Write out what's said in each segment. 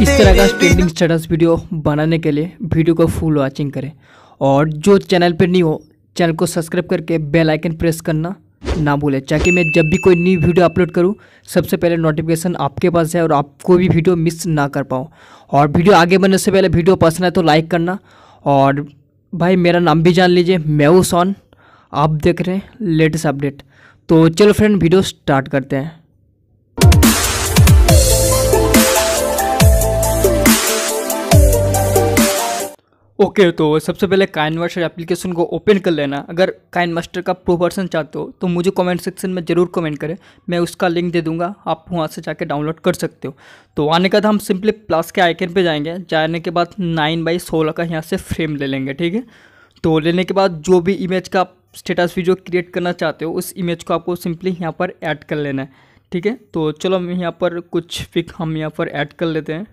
इस तरह का ट्रेंडिंग स्टेटस वीडियो बनाने के लिए वीडियो को फुल वॉचिंग करें और जो चैनल पर नहीं हो चैनल को सब्सक्राइब करके बेल आइकन प्रेस करना ना भूलें ताकि मैं जब भी कोई न्यू वीडियो अपलोड करूं सबसे पहले नोटिफिकेशन आपके पास है और आप कोई भी वीडियो मिस ना कर पाओ और वीडियो आगे बढ़ने से पहले वीडियो पसंद है तो लाइक करना और भाई मेरा नाम भी जान लीजिए मैं हूँ सॉन आप देख रहे हैं लेटेस्ट अपडेट तो चलो फ्रेंड वीडियो स्टार्ट करते हैं ओके okay, तो सबसे पहले काइन मास्टर एप्लीकेशन को ओपन कर लेना अगर काइन मास्टर का प्रो वर्सन चाहते हो तो मुझे कमेंट सेक्शन में ज़रूर कमेंट करें मैं उसका लिंक दे दूंगा आप वहाँ से जाके डाउनलोड कर सकते हो तो आने के बाद हम सिंपली प्लस के आइकन पे जाएंगे जाने के बाद नाइन बाई सोलह का यहाँ से फ्रेम ले लेंगे ठीक है तो लेने के बाद जो भी इमेज का आप स्टेटस वीडियो क्रिएट करना चाहते हो उस इमेज को आपको सिंपली यहाँ पर ऐड कर लेना है ठीक है तो चलो हम यहाँ पर कुछ पिक हम यहाँ पर ऐड कर लेते हैं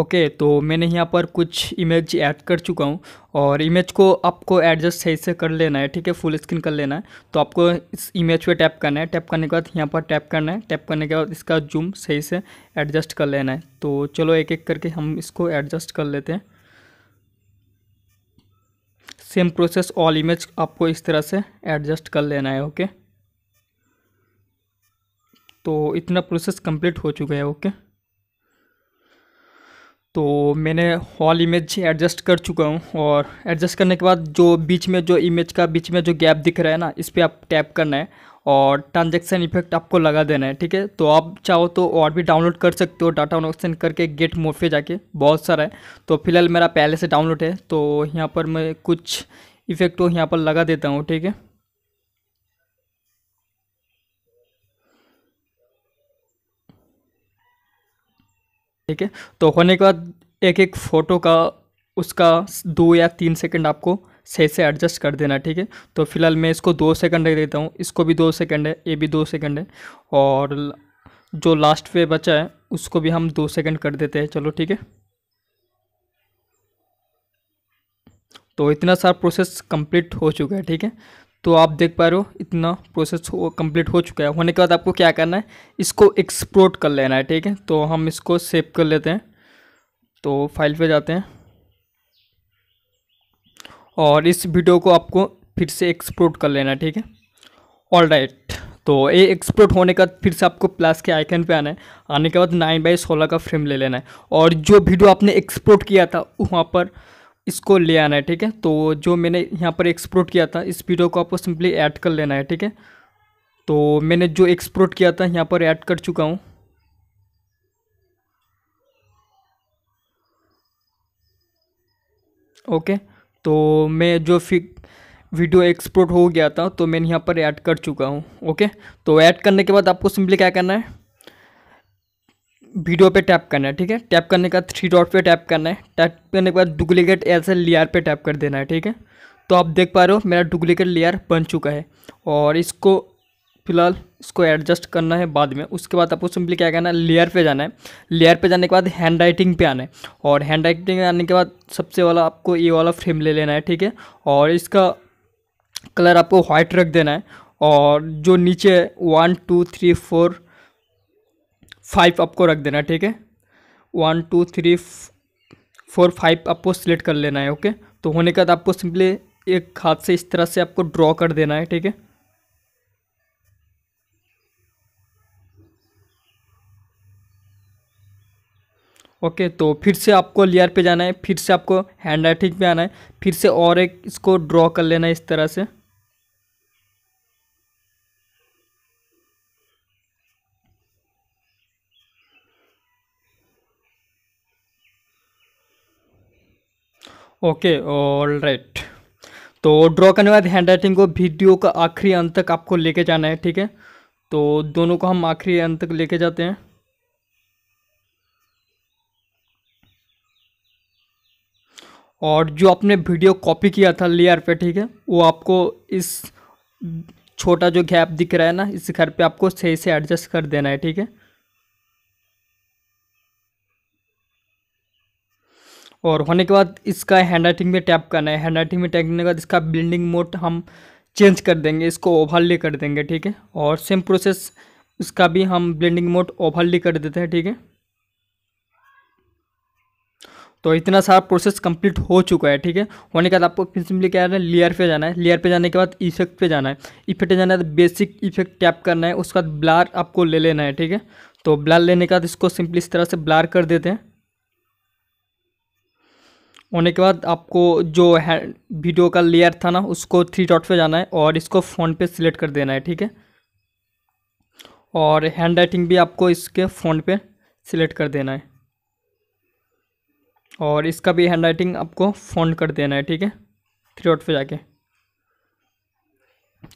ओके तो मैंने यहाँ पर कुछ इमेज ऐड कर चुका हूँ और इमेज को आपको एडजस्ट सही से कर लेना है ठीक है फुल स्क्रीन कर लेना है तो आपको इस इमेज पे टैप करना है टैप करने के बाद यहाँ पर टैप करना है टैप करने के बाद इसका जूम सही से एडजस्ट कर लेना है तो चलो एक एक करके हम इसको एडजस्ट कर लेते हैं सेम प्रोसेस ऑल इमेज आपको इस तरह से एडजस्ट कर लेना है ओके तो इतना प्रोसेस कंप्लीट हो चुका है ओके तो मैंने हॉल इमेज एडजस्ट कर चुका हूँ और एडजस्ट करने के बाद जो बीच में जो इमेज का बीच में जो गैप दिख रहा है ना इस पर आप टैप करना है और ट्रांजेक्शन इफेक्ट आपको लगा देना है ठीक है तो आप चाहो तो और भी डाउनलोड कर सकते हो डाटा ऑप्शन करके गेट मोफे जाके बहुत सारा है तो फिलहाल मेरा पहले से डाउनलोड है तो यहाँ पर मैं कुछ इफेक्ट हो यहाँ पर लगा देता हूँ ठीक है ठीक है तो होने के बाद एक एक फ़ोटो का उसका दो या तीन सेकंड आपको सही से एडजस्ट कर देना ठीक है तो फिलहाल मैं इसको दो सेकंड रख देता हूँ इसको भी दो सेकंड है ये भी दो सेकंड है और जो लास्ट पे बचा है उसको भी हम दो सेकंड कर देते हैं चलो ठीक है तो इतना सारा प्रोसेस कंप्लीट हो चुका है ठीक है तो आप देख पा रहे हो इतना प्रोसेस हो कंप्लीट हो चुका है होने के बाद आपको क्या करना है इसको एक्सपोर्ट कर लेना है ठीक है तो हम इसको सेव कर लेते हैं तो फाइल पे जाते हैं और इस वीडियो को आपको फिर से एक्सपोर्ट कर लेना है ठीक है ऑल राइट तो ये एक्सपोर्ट होने का फिर से आपको प्लस के आइकन पे आना है आने के बाद नाइन बाई सोलह का फ्रेम ले लेना है और जो वीडियो आपने एक्सपोर्ट किया था वहाँ पर इसको ले आना है ठीक है तो जो मैंने यहाँ पर एक्सपोर्ट किया था इस वीडियो को आपको सिंपली ऐड कर लेना है ठीक है तो मैंने जो एक्सपोर्ट किया था यहाँ पर ऐड कर चुका हूँ ओके तो मैं जो फिक वीडियो एक्सपोर्ट हो गया था तो मैंने यहाँ पर ऐड कर चुका हूँ ओके तो ऐड करने के बाद आपको सिंपली क्या करना है वीडियो पे टैप करना है ठीक है टैप करने का थ्री डॉट पे टैप करना है टैप करने के बाद डुप्लीकेट ऐसे लेयर पे टैप कर देना है ठीक है तो आप देख पा रहे हो मेरा डुप्लीकेट लेयर बन चुका है और इसको फिलहाल इसको एडजस्ट करना है बाद में उसके बाद आपको सिंपली क्या करना है लेयर पे जाना है लेयर पे जाने के बाद हैंड राइटिंग पे आना है और हैंड राइटिंग आने के बाद सबसे वाला आपको ये वाला फ्रेम ले लेना है ठीक है और इसका कलर आपको वाइट रख देना है और जो नीचे one two three four five आपको रख देना ठीक है one two three four five आपको सिलेक्ट कर लेना है ओके तो होने के बाद आपको सिंपली एक हाथ से इस तरह से आपको ड्रॉ कर देना है ठीक है ओके तो फिर से आपको लेयर पे जाना है फिर से आपको हैंड राइटिंग पे आना है फिर से और एक इसको ड्रॉ कर लेना है इस तरह से ओके ऑल राइट तो ड्रॉ करने के बाद हैंड राइटिंग को वीडियो का आखिरी अंत तक आपको लेके जाना है ठीक है तो दोनों को हम आखिरी अंत तक लेके जाते हैं और जो आपने वीडियो कॉपी किया था लेयर पे ठीक है वो आपको इस छोटा जो गैप दिख रहा है ना इस घर पे आपको सही से एडजस्ट कर देना है ठीक है और होने के बाद इसका हैंड राइटिंग में टैप करना है हैंड राइटिंग में टैप करने के बाद इसका बिल्डिंग मोड हम चेंज कर देंगे इसको ओवरले कर देंगे ठीक है और सेम प्रोसेस इसका भी हम ब्लेंडिंग मोड ओवरले कर देते हैं ठीक है तो इतना सारा प्रोसेस कंप्लीट हो चुका है ठीक है होने के बाद आपको सिंपली क्या है लेयर पे जाना है लेयर पे जाने के बाद इफेक्ट पे जाना है इफेक्ट पे जाना है तो बेसिक इफेक्ट टैप करना है उसके बाद ब्लार आपको ले लेना है ठीक है तो ब्लार लेने के बाद इसको सिंपली इस तरह से ब्लार कर देते हैं होने के बाद आपको जो है वीडियो का लेयर था ना उसको थ्री डॉट पे जाना है और इसको फ़ोन पे सिलेक्ट कर देना है ठीक है और हैंड राइटिंग भी आपको इसके फ़ोन पे सिलेक्ट कर देना है और इसका भी हैंड राइटिंग आपको फ़ोन कर देना है ठीक है थ्री डॉट पे जाके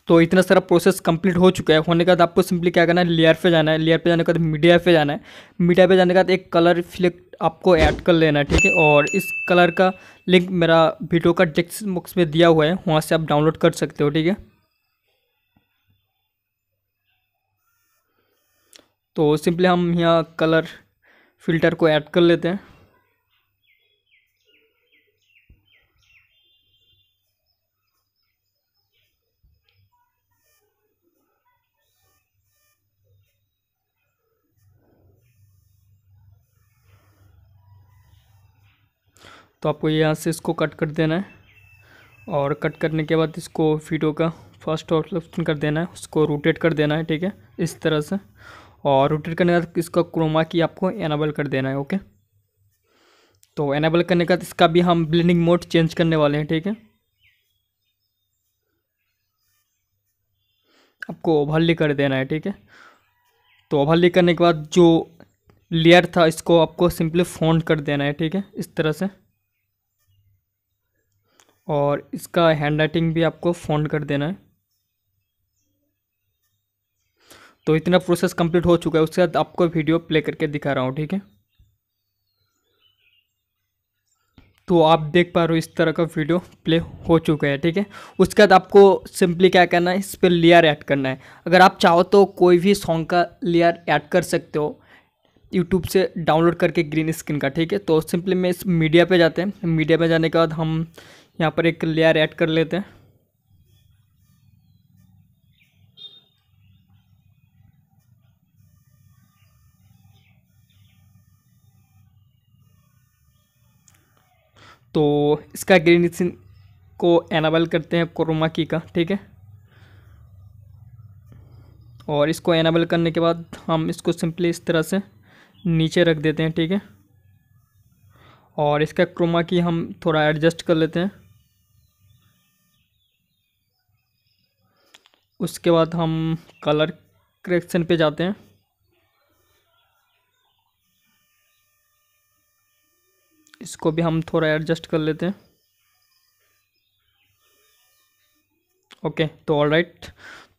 तो इतना सारा प्रोसेस कंप्लीट हो चुका है होने के बाद आपको सिंपली क्या करना है लेयर पे जाना है लेयर पे जाने के बाद मीडिया पे जाना है मीडिया पे जाने के बाद एक कलर फ्लेक्ट आपको ऐड कर लेना है ठीक है और इस कलर का लिंक मेरा वीडियो का डिस्क्रिप्शन बॉक्स में दिया हुआ है वहाँ से आप डाउनलोड कर सकते हो ठीक है तो सिंपली हम यहाँ कलर फिल्टर को ऐड कर लेते हैं तो आपको यहाँ से इसको कट कर देना है और कट करने के बाद इसको फीटो का फर्स्ट ऑप्शन कर देना है उसको रोटेट कर देना है ठीक है इस तरह से और रोटेट करने के बाद इसका क्रोमा की आपको एनाबल कर देना है ओके तो एनाबल करने के बाद इसका भी हम ब्लेंडिंग मोड चेंज करने वाले हैं ठीक है आपको ओवरली कर देना है ठीक है तो ओवरली करने के बाद जो लेयर था इसको आपको सिंपली फोन कर देना है ठीक है इस तरह से और इसका हैंड राइटिंग भी आपको फ़ोन कर देना है तो इतना प्रोसेस कंप्लीट हो चुका है उसके बाद आपको वीडियो प्ले करके दिखा रहा हूँ ठीक है तो आप देख पा रहे हो इस तरह का वीडियो प्ले हो चुका है ठीक है उसके बाद आपको सिंपली क्या करना है इस पर लेयर ऐड करना है अगर आप चाहो तो कोई भी सॉन्ग का लेयर ऐड कर सकते हो यूट्यूब से डाउनलोड करके ग्रीन स्क्रीन का ठीक है तो सिंपली में इस मीडिया पे जाते हैं मीडिया पे जाने के बाद हम यहाँ पर एक लेयर ऐड कर लेते हैं तो इसका ग्रीन स्क्रीन को एनाबल करते हैं क्रोमा की का ठीक है और इसको एनाबल करने के बाद हम इसको सिंपली इस तरह से नीचे रख देते हैं ठीक है और इसका क्रोमा की हम थोड़ा एडजस्ट कर लेते हैं उसके बाद हम कलर करेक्शन पे जाते हैं इसको भी हम थोड़ा एडजस्ट कर लेते हैं ओके तो ऑल राइट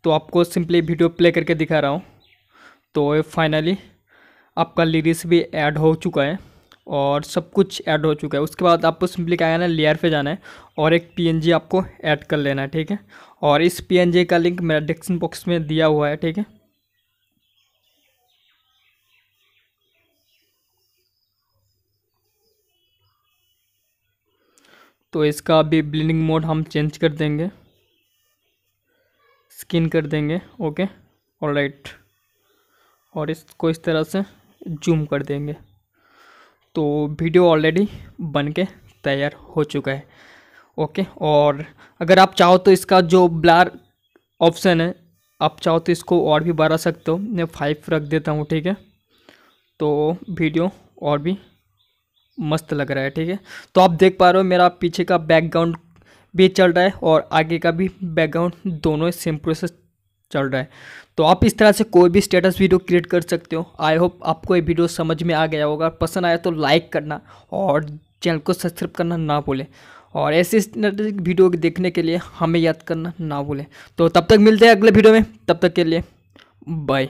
तो आपको सिंपली वीडियो प्ले करके दिखा रहा हूँ तो फाइनली आपका लिरिक्स भी ऐड हो चुका है और सब कुछ ऐड हो चुका है उसके बाद आपको सिंपली क्या करना है लेयर पे जाना है और एक पीएनजी आपको ऐड कर लेना है ठीक है और इस पीएनजी का लिंक मेरा डिस्क्रिप्शन बॉक्स में दिया हुआ है ठीक है तो इसका अभी ब्लिंडिंग मोड हम चेंज कर देंगे स्किन कर देंगे ओके ऑलराइट और इसको इस तरह से जूम कर देंगे तो वीडियो ऑलरेडी बन के तैयार हो चुका है ओके और अगर आप चाहो तो इसका जो ब्लार ऑप्शन है आप चाहो तो इसको और भी बढ़ा सकते हो मैं फाइव रख देता हूँ ठीक है तो वीडियो और भी मस्त लग रहा है ठीक है तो आप देख पा रहे हो मेरा पीछे का बैकग्राउंड भी चल रहा है और आगे का भी बैकग्राउंड दोनों सेम प्रोसेस चल रहा है तो आप इस तरह से कोई भी स्टेटस वीडियो क्रिएट कर सकते हो आई होप आपको ये वीडियो समझ में आ गया होगा पसंद आया तो लाइक करना और चैनल को सब्सक्राइब करना ना भूलें और ऐसे वीडियो देखने के लिए हमें याद करना ना भूलें तो तब तक मिलते हैं अगले वीडियो में तब तक के लिए बाय